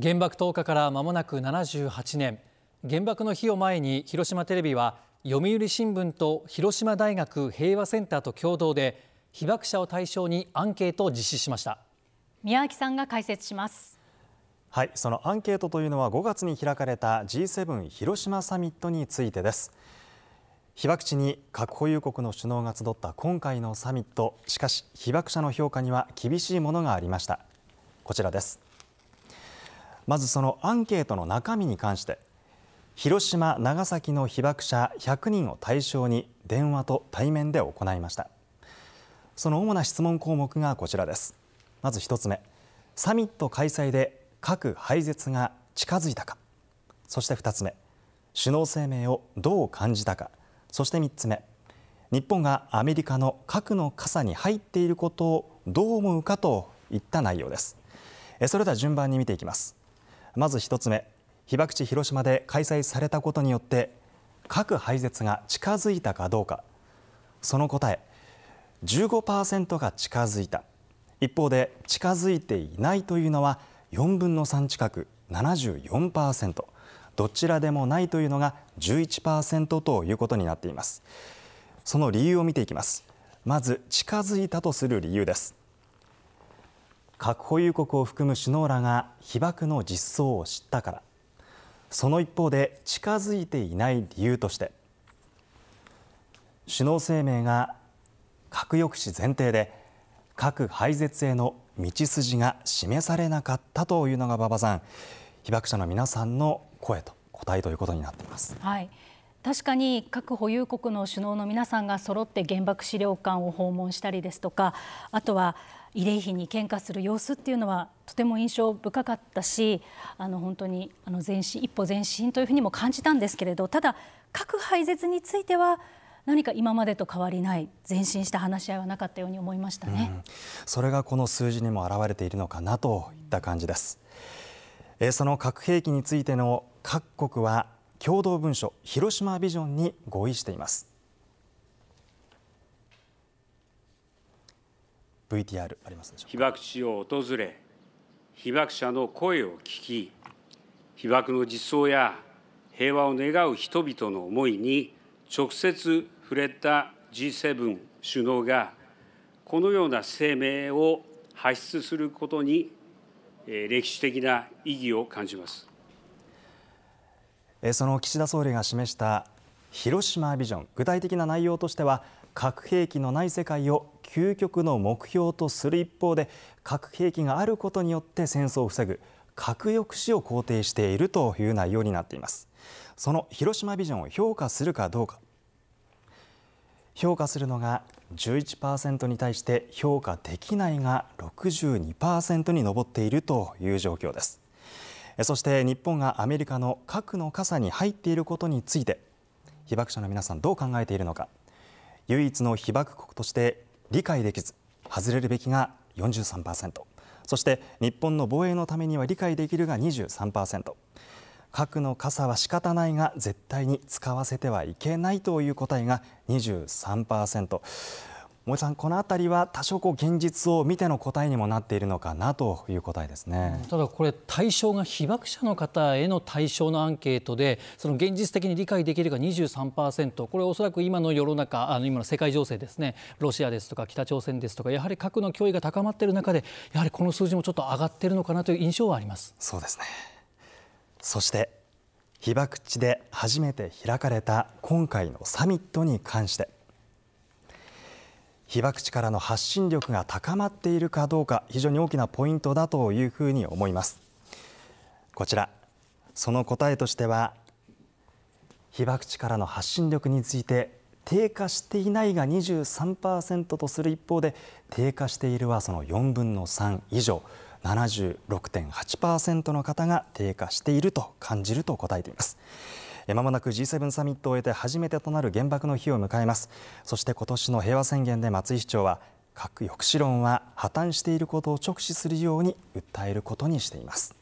原爆投下から間もなく78年原爆の日を前に広島テレビは読売新聞と広島大学平和センターと共同で被爆者を対象にアンケートを実施しました宮脇さんが解説しますはいそのアンケートというのは5月に開かれた G7 広島サミットについてです被爆地に核保有国の首脳が集った今回のサミットしかし被爆者の評価には厳しいものがありましたこちらですまずそのアンケートの中身に関して広島、長崎の被爆者100人を対象に電話と対面で行いましたその主な質問項目がこちらですまず1つ目サミット開催で核廃絶が近づいたかそして2つ目首脳声明をどう感じたかそして3つ目日本がアメリカの核の傘に入っていることをどう思うかといった内容ですそれでは順番に見ていきますまず1つ目被爆地広島で開催されたことによって核廃絶が近づいたかどうかその答え15%が近づいた一方で近づいていないというのは4分の3近く74%どちらでもないというのが11%ということになっていますその理由を見ていきますまず近づいたとする理由です核保有国を含む首脳らが被爆の実相を知ったからその一方で近づいていない理由として首脳声明が核抑止前提で核廃絶への道筋が示されなかったというのが馬場さん被爆者の皆さんの声と答えということになっています。はい確かに核保有国の首脳の皆さんが揃って原爆資料館を訪問したりですとかあとは慰霊碑に献花する様子っていうのはとても印象深かったしあの本当にあの前進一歩前進というふうにも感じたんですけれどただ核廃絶については何か今までと変わりない前進した話し合いはなかったように思いましたね、うん、それがこの数字にも表れているのかなといった感じです、えその核兵器についての各国は共同文書広島ビジョンに合意しています VTR あります被爆地を訪れ被爆者の声を聞き被爆の実相や平和を願う人々の思いに直接触れた G7 首脳がこのような声明を発出することに歴史的な意義を感じます。その岸田総理が示した広島ビジョン具体的な内容としては核兵器のない世界を究極の目標とする一方で核兵器があることによって戦争を防ぐ核抑止を肯定しているという内容になっていますその広島ビジョンを評価するかどうか評価するのが11%に対して評価できないが62%に上っているという状況ですそして日本がアメリカの核の傘に入っていることについて被爆者の皆さんどう考えているのか唯一の被爆国として理解できず外れるべきが43%そして日本の防衛のためには理解できるが23%核の傘は仕方ないが絶対に使わせてはいけないという答えが23%。森さん、この辺りは多少こう現実を見ての答えにもなっているのかなという答えですねただ、これ対象が被爆者の方への対象のアンケートでその現実的に理解できるが23%これおそらく今の世の中あの今の世界情勢ですねロシアですとか北朝鮮ですとかやはり核の脅威が高まっている中でやはりこの数字もちょっと上がっているのかなという印象はありますそうですねそして被爆地で初めて開かれた今回のサミットに関して。被爆地からの発信力が高まっているかどうか非常に大きなポイントだというふうに思いますこちらその答えとしては被爆地からの発信力について低下していないが23%とする一方で低下しているはその4分の3以上76.8%の方が低下していると感じると答えています。まもなく G7 サミットを終えて初めてとなる原爆の日を迎えますそして今年の平和宣言で松井市長は核抑止論は破綻していることを直視するように訴えることにしています